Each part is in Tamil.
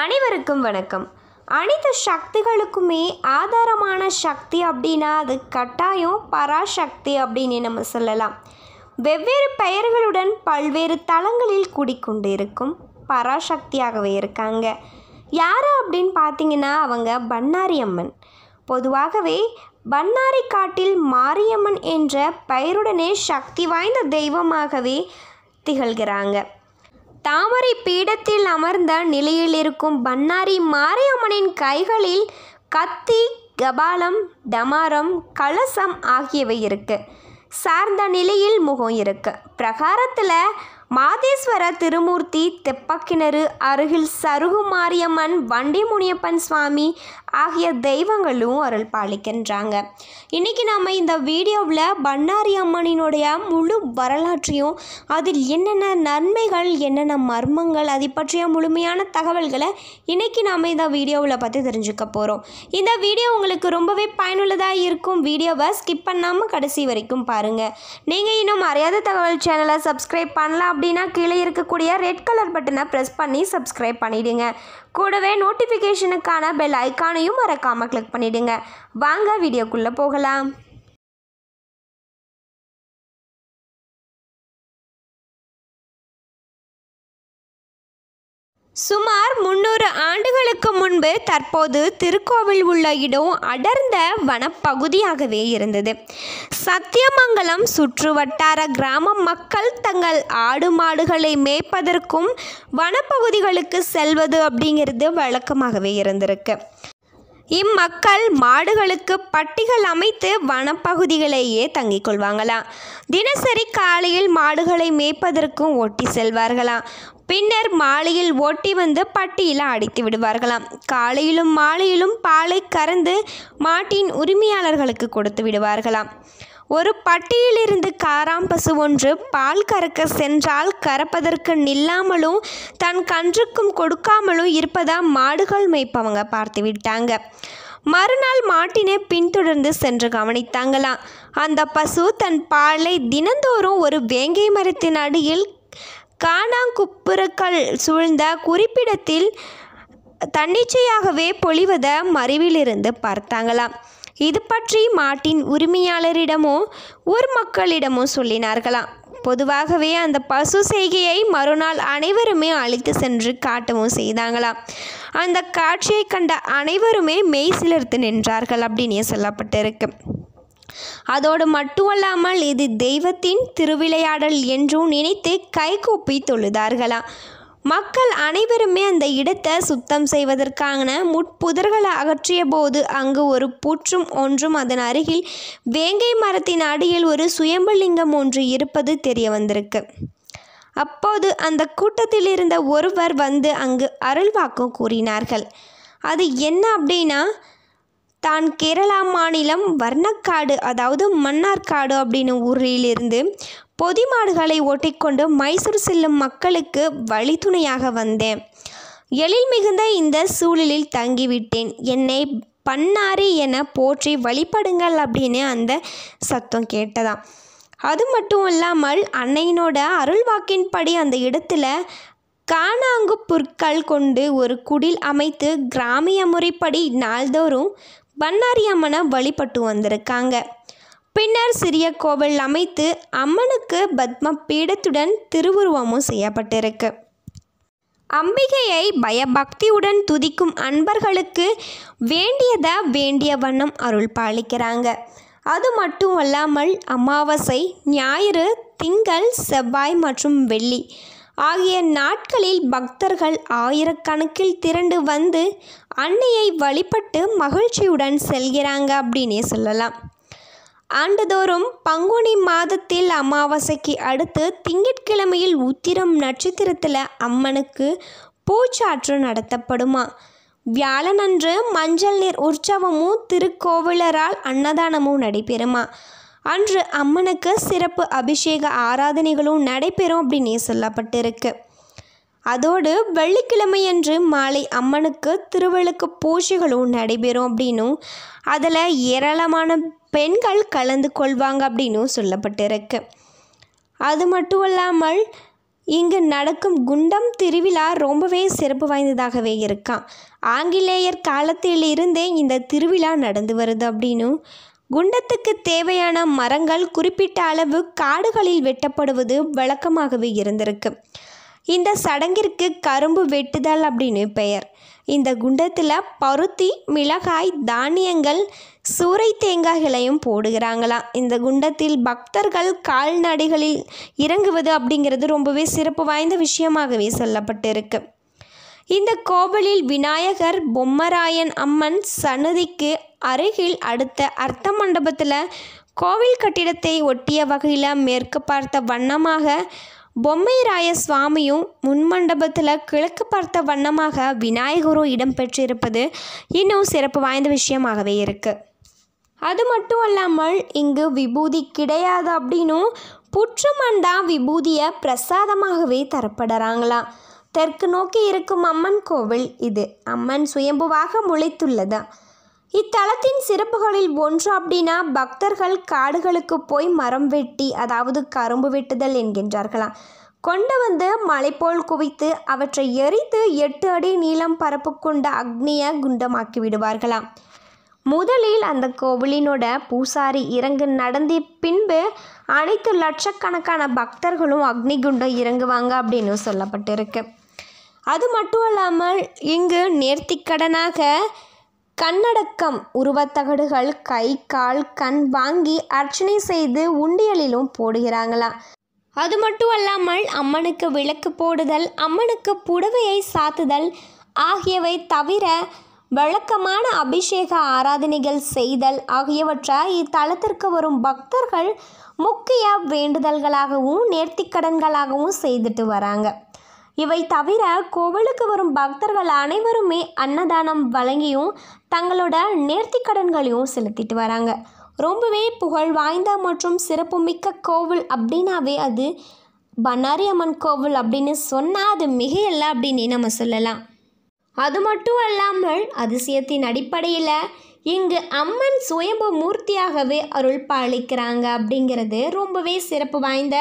அனைவருக்கும் வணக்கம் அனைத்து சக்திகளுக்குமே ஆதாரமான சக்தி அப்படின்னா அது கட்டாயம் பராசக்தி அப்படின்னு நம்ம சொல்லலாம் வெவ்வேறு பெயர்களுடன் பல்வேறு தளங்களில் கூடிக்கொண்டு இருக்கும் பராசக்தியாகவே இருக்காங்க யார் அப்படின்னு பார்த்தீங்கன்னா அவங்க பன்னாரி அம்மன் பொதுவாகவே பன்னாரி காட்டில் மாரியம்மன் என்ற பெயருடனே சக்தி வாய்ந்த தெய்வமாகவே திகழ்கிறாங்க தாமரை பீடத்தில் அமர்ந்த நிலையில் இருக்கும் பன்னாரி மாரியம்மனின் கைகளில் கத்தி கபாலம் டமாரம் கலசம் ஆகியவை இருக்கு சார்ந்த நிலையில் முகம் இருக்கு பிரகாரத்தில் மாதேஸ்வர திருமூர்த்தி தெப்பக்கிணறு அருகில் சருகு மாரியம்மன் வண்டி முனியப்பன் சுவாமி ஆகிய தெய்வங்களும் அருள் பாலிக்கின்றாங்க இன்றைக்கி நாம் இந்த வீடியோவில் பண்ணாரி அம்மனினுடைய முழு வரலாற்றையும் அதில் என்னென்ன நன்மைகள் என்னென்ன மர்மங்கள் அதை பற்றிய முழுமையான தகவல்களை இன்றைக்கி நாம் இந்த வீடியோவில் பற்றி தெரிஞ்சுக்க போகிறோம் இந்த வீடியோ உங்களுக்கு ரொம்பவே பயனுள்ளதாக இருக்கும் வீடியோவை ஸ்கிப் பண்ணாமல் கடைசி வரைக்கும் பாருங்கள் நீங்கள் இன்னும் அறியாத தகவல் சேனலை சப்ஸ்கிரைப் பண்ணலாம் அப்படின்னா கீழே இருக்கக்கூடிய ரெட் கலர் பட்டனை ப்ரெஸ் பண்ணி சப்ஸ்கிரைப் பண்ணிவிடுங்க கூடவே நோட்டிஃபிகேஷனுக்கான பெல் ஐக்கானையும் மறக்காமல் கிளிக் பண்ணிவிடுங்க வாங்க வீடியோக்குள்ளே போகலாம் சுமார் முன்னூறு ஆண்டுகளுக்கு முன்பு தற்போது திருக்கோவில் உள்ள இடம் அடர்ந்த வனப்பகுதியாகவே இருந்தது சத்தியமங்கலம் சுற்றுவட்டார கிராம மக்கள் தங்கள் ஆடு மாடுகளை மேய்ப்பதற்கும் வனப்பகுதிகளுக்கு செல்வது அப்படிங்கிறது வழக்கமாகவே இருந்திருக்கு இம்மக்கள் மாடுகளுக்கு பட்டிகள் அமைத்து வனப்பகுதிகளையே தங்கிக் கொள்வாங்களாம் தினசரி காலையில் மாடுகளை மேய்ப்பதற்கும் ஒட்டி செல்வார்களாம் பின்னர் மாலையில் ஓட்டி வந்து பட்டியில் அடித்து விடுவார்களாம் காலையிலும் மாலையிலும் பாலை கறந்து மாட்டின் உரிமையாளர்களுக்கு கொடுத்து விடுவார்களாம் ஒரு பட்டியிலிருந்து காராம்பசு ஒன்று பால் கறக்க சென்றால் கறப்பதற்கு நில்லாமலும் தன் கன்றுக்கும் கொடுக்காமலும் இருப்பதா மாடுகள் மேய்ப்பவங்க பார்த்து விட்டாங்க மறுநாள் மாட்டினை பின்தொடர்ந்து சென்று கவனித்தாங்களாம் அந்த பசு தன் பாலை தினந்தோறும் ஒரு வேங்கை மரத்தின் அடியில் காணாங்குப்புறக்கள் சூழ்ந்த குறிப்பிடத்தில் தன்னிச்சையாகவே பொழிவதை மறைவிலிருந்து பார்த்தாங்களாம் இது பற்றி மாட்டின் உரிமையாளரிடமோ ஊர் மக்களிடமோ சொல்லினார்களாம் பொதுவாகவே அந்த பசு செய்கையை மறுநாள் அனைவருமே அழைத்து சென்று காட்டவும் செய்தாங்களாம் அந்த காட்சியை கண்ட அனைவருமே மெய் சிலர்த்து நின்றார்கள் அப்படின்னே சொல்லப்பட்டிருக்கு அதோடு மட்டுமல்லாமல் இது தெய்வத்தின் திருவிளையாடல் என்றும் நினைத்து கைகூப்பி தொழுதார்களாம் மக்கள் அனைவருமே அந்த இடத்தை சுத்தம் செய்வதற்கான முட்புதர்களை அகற்றிய போது அங்கு ஒரு பூற்றும் ஒன்றும் அதன் அருகில் வேங்கை மரத்தின் அடியில் ஒரு சுயம்புலிங்கம் ஒன்று இருப்பது தெரிய வந்திருக்கு அப்போது அந்த கூட்டத்தில் இருந்த ஒருவர் வந்து அங்கு அருள்வாக்கம் கூறினார்கள் அது என்ன அப்படின்னா தான் கேரளா மாநிலம் வர்ணக்காடு அதாவது மன்னார்காடு அப்படின்னு ஊரிலிருந்து பொதி மாடுகளை ஓட்டிக்கொண்டு மைசூர் செல்லும் மக்களுக்கு வழித்துணையாக வந்தேன் எழில் மிகுந்த இந்த சூழலில் தங்கிவிட்டேன் என்னை பன்னாரி என போற்றி வழிபடுங்கள் அப்படின்னு அந்த சத்தம் கேட்டதாம் அது மட்டும் இல்லாமல் அன்னையினோட அருள்வாக்கின்படி அந்த இடத்துல காணாங்கு புற்கள் கொண்டு ஒரு குடில் அமைத்து கிராமிய முறைப்படி நாள்தோறும் பண்ணாரி அம்மனை வழிபட்டு வந்திருக்காங்க பின்னர் சிறிய கோவில் அமைத்து அம்மனுக்கு பத்ம பீடத்துடன் திருவுருவமும் செய்யப்பட்டிருக்கு அம்பிகையை பயபக்தியுடன் துதிக்கும் அன்பர்களுக்கு வேண்டியதை வேண்டிய வண்ணம் அருள் பாலிக்கிறாங்க அது மட்டும் அல்லாமல் அமாவாசை ஞாயிறு திங்கள் செவ்வாய் மற்றும் வெள்ளி ஆகிய நாட்களில் பக்தர்கள் ஆயிரக்கணக்கில் திரண்டு வந்து அன்னையை வழிபட்டு மகிழ்ச்சியுடன் செல்கிறாங்க அப்படின்னே சொல்லலாம் ஆண்டுதோறும் பங்குனி மாதத்தில் அமாவாசைக்கு அடுத்து திங்கட்கிழமையில் உத்திரம் நட்சத்திரத்தில் அம்மனுக்கு பூச்சாற்று நடத்தப்படுமா வியாழன் அன்று மஞ்சள் நீர் உற்சவமும் திருக்கோவிலரால் அன்னதானமும் நடைபெறுமா அன்று அம்மனுக்கு சிறப்பு அபிஷேக ஆராதனைகளும் நடைபெறும் அப்படின்னே சொல்லப்பட்டிருக்கு அதோடு வெள்ளிக்கிழமையன்று மாலை அம்மனுக்கு திருவிளக்கு பூஜைகளும் நடைபெறும் அப்படின்னும் அதில் ஏராளமான பெண்கள் கலந்து கொள்வாங்க அப்படின்னும் சொல்லப்பட்டிருக்கு அது மட்டும் இல்லாமல் இங்கு நடக்கும் குண்டம் திருவிழா ரொம்பவே சிறப்பு வாய்ந்ததாகவே இருக்கான் ஆங்கிலேயர் காலத்திலிருந்தே இந்த திருவிழா நடந்து வருது அப்படின்னும் குண்டத்துக்கு தேவையான மரங்கள் குறிப்பிட்ட அளவு காடுகளில் வெட்டப்படுவது வழக்கமாகவே இருந்திருக்கு இந்த சடங்கிற்கு கரும்பு வெட்டுதல் அப்படின்னு பெயர் இந்த குண்டத்தில் பருத்தி மிளகாய் தானியங்கள் சூறை தேங்காய்களையும் போடுகிறாங்களாம் இந்த குண்டத்தில் பக்தர்கள் கால்நடைகளில் இறங்குவது அப்படிங்கிறது ரொம்பவே சிறப்பு வாய்ந்த விஷயமாகவே சொல்லப்பட்டிருக்கு இந்த கோவிலில் விநாயகர் பொம்மராயன் அம்மன் சன்னதிக்கு அருகில் அடுத்த அர்த்த மண்டபத்தில் கோவில் கட்டிடத்தை ஒட்டிய வகையில் மேற்கு பார்த்த வண்ணமாக பொம்மைராய சுவாமியும் முன்மண்டபத்தில் கிழக்கு பார்த்த வண்ணமாக விநாயகரும் இடம்பெற்றிருப்பது இன்னும் சிறப்பு வாய்ந்த விஷயமாகவே இருக்குது அது மட்டும் அல்லாமல் இங்கு விபூதி கிடையாது அப்படின்னும் தான் விபூதியை பிரசாதமாகவே தரப்படுறாங்களாம் தெற்கு நோக்கி இருக்கும் அம்மன் கோவில் இது அம்மன் சுயம்புவாக முளைத்துள்ளதா இத்தலத்தின் சிறப்புகளில் ஒன்று அப்படின்னா பக்தர்கள் காடுகளுக்கு போய் மரம் வெட்டி அதாவது கரும்பு வெட்டுதல் என்கின்றார்களாம் கொண்டு வந்து மலைப்போல் குவித்து அவற்றை எரித்து எட்டு அடி நீளம் பரப்பு கொண்ட அக்னியை குண்டமாக்கி விடுவார்களாம் முதலில் அந்த கோவிலினோட பூசாரி இறங்கு நடந்த பின்பு அனைத்து லட்சக்கணக்கான பக்தர்களும் அக்னி குண்டம் இறங்குவாங்க அப்படின்னு சொல்லப்பட்டிருக்கு அது மட்டும் இல்லாமல் இங்கு நேர்த்திக்கடனாக கண்ணடக்கம் உருவத்தகடுகள் கை கால் கண் வாங்கி அர்ச்சனை செய்து உண்டியலிலும் போடுகிறாங்களாம் அது மட்டும் அல்லாமல் அம்மனுக்கு விளக்கு போடுதல் அம்மனுக்கு புடவையை சாத்துதல் ஆகியவை தவிர வழக்கமான அபிஷேக ஆராதனைகள் செய்தல் ஆகியவற்றை இத்தலத்திற்கு வரும் பக்தர்கள் முக்கிய வேண்டுதல்களாகவும் நேர்த்திக்கடன்களாகவும் செய்துட்டு வராங்க இவை தவிர கோவிலுக்கு வரும் பக்தர்கள் அனைவருமே அன்னதானம் வழங்கியும் தங்களோட நேர்த்தி கடன்களையும் செலுத்திட்டு வராங்க ரொம்பவே புகழ் வாய்ந்த மற்றும் சிறப்புமிக்க கோவில் அப்படின்னாவே அது பண்ணாரி அம்மன் கோவில் அப்படின்னு சொன்னால் அது மிகையல்ல அப்படின்னு நம்ம சொல்லலாம் அது மட்டும் அல்லாமல் அதிசயத்தின் அடிப்படையில் இங்கு அம்மன் சுயம்பு மூர்த்தியாகவே அருள் பாலிக்கிறாங்க அப்படிங்கிறது ரொம்பவே சிறப்பு வாய்ந்த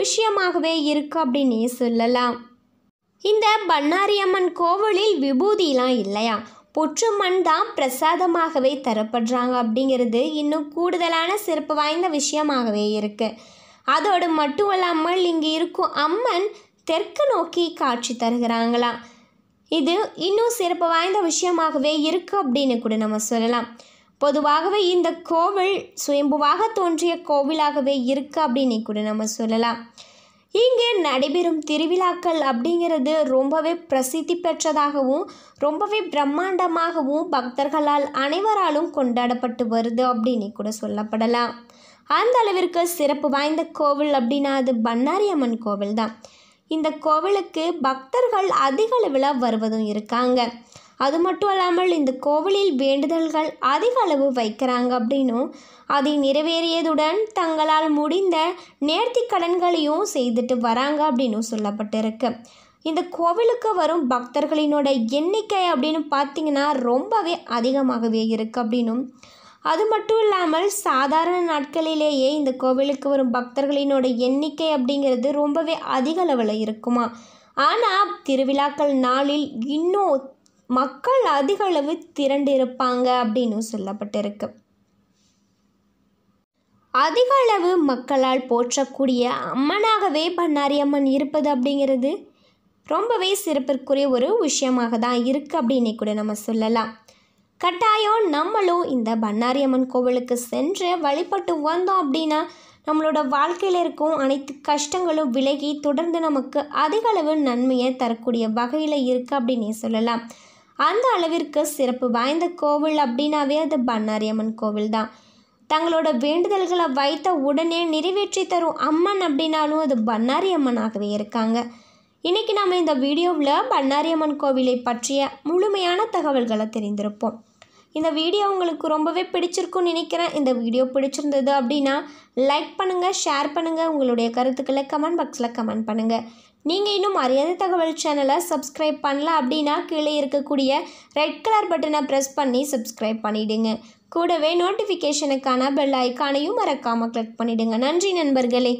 விஷயமாகவே இருக்குது அப்படின்னு சொல்லலாம் இந்த பண்ணாரியம்மன் கோவிலில் விபூதியெலாம் இல்லையா பொற்று மண் தான் பிரசாதமாகவே தரப்படுறாங்க அப்படிங்கிறது இன்னும் கூடுதலான சிறப்பு வாய்ந்த விஷயமாகவே இருக்குது அதோடு மட்டும் இல்லாமல் இங்கே இருக்கும் அம்மன் தெற்கு நோக்கி காட்சி தருகிறாங்களாம் இது இன்னும் சிறப்பு வாய்ந்த விஷயமாகவே இருக்குது அப்படின்னு கூட நம்ம சொல்லலாம் பொதுவாகவே இந்த கோவில் சுயம்புவாக தோன்றிய கோவிலாகவே இருக்குது அப்படின்னு கூட நம்ம சொல்லலாம் இங்கே நடைபெறும் திருவிழாக்கள் அப்படிங்கிறது ரொம்பவே பிரசித்தி பெற்றதாகவும் ரொம்பவே பிரம்மாண்டமாகவும் பக்தர்களால் அனைவராலும் கொண்டாடப்பட்டு வருது அப்படின்னு கூட சொல்லப்படலாம் அந்த அளவிற்கு சிறப்பு வாய்ந்த கோவில் அப்படின்னா அது பண்ணாரி அம்மன் கோவில் தான் இந்த கோவிலுக்கு பக்தர்கள் அதிக அளவில் வருவதும் இருக்காங்க அது மட்டும் இல்லாமல் இந்த கோவிலில் வேண்டுதல்கள் அதிக அளவு வைக்கிறாங்க அப்படின்னும் அதை நிறைவேறியதுடன் தங்களால் முடிந்த நேர்த்தி கடன்களையும் செய்துட்டு வராங்க அப்படின்னும் சொல்லப்பட்டிருக்கு இந்த கோவிலுக்கு வரும் பக்தர்களினோட எண்ணிக்கை அப்படின்னு பார்த்திங்கன்னா ரொம்பவே அதிகமாகவே இருக்குது அப்படின்னும் அது மட்டும் இல்லாமல் சாதாரண நாட்களிலேயே இந்த கோவிலுக்கு வரும் பக்தர்களினோட எண்ணிக்கை அப்படிங்கிறது ரொம்பவே அதிக அளவில் இருக்குமா ஆனால் திருவிழாக்கள் நாளில் இன்னும் மக்கள் அதிக அளவு திரண்டிருப்பாங்க அப்படின்னு சொல்லப்பட்டிருக்கு அதிக அளவு மக்களால் போற்றக்கூடிய அம்மனாகவே பண்ணாரி அம்மன் இருப்பது அப்படிங்கிறது ரொம்பவே சிறப்பிற்குரிய ஒரு விஷயமாக தான் இருக்குது அப்படின்னு கூட நம்ம சொல்லலாம் கட்டாயம் நம்மளும் இந்த பண்ணாரியம்மன் கோவிலுக்கு சென்று வழிபட்டு வந்தோம் அப்படின்னா நம்மளோட வாழ்க்கையில் இருக்கும் அனைத்து கஷ்டங்களும் விலகி தொடர்ந்து நமக்கு அதிக அளவு நன்மையை தரக்கூடிய வகையில் இருக்குது அப்படின்னு சொல்லலாம் அந்த அளவிற்கு சிறப்பு வாய்ந்த கோவில் அப்படின்னாவே அது பண்ணாரியம்மன் கோவில் தான் தங்களோட வேண்டுதல்களை வைத்த உடனே நிறைவேற்றி தரும் அம்மன் அப்படின்னாலும் அது பண்ணாரி அம்மனாகவே இருக்காங்க இன்றைக்கி நாம் இந்த வீடியோவில் பண்ணாரியம்மன் கோவிலை பற்றிய முழுமையான தகவல்களை தெரிந்திருப்போம் இந்த வீடியோ உங்களுக்கு ரொம்பவே பிடிச்சிருக்கும்னு நினைக்கிறேன் இந்த வீடியோ பிடிச்சிருந்தது அப்படின்னா லைக் பண்ணுங்கள் ஷேர் பண்ணுங்கள் உங்களுடைய கருத்துக்களை கமெண்ட் பாக்ஸில் கமெண்ட் பண்ணுங்கள் நீங்கள் இன்னும் அறியாத தகவல் சேனலை சப்ஸ்கிரைப் பண்ணல அப்படின்னா கீழே இருக்கக்கூடிய ரெட் கலர் பட்டனை ப்ரெஸ் பண்ணி சப்ஸ்கிரைப் பண்ணிவிடுங்க கூடவே நோட்டிஃபிகேஷனுக்கான பெல் ஐக்கானையும் மறக்காமல் கிளிக் பண்ணிவிடுங்க நன்றி நண்பர்களே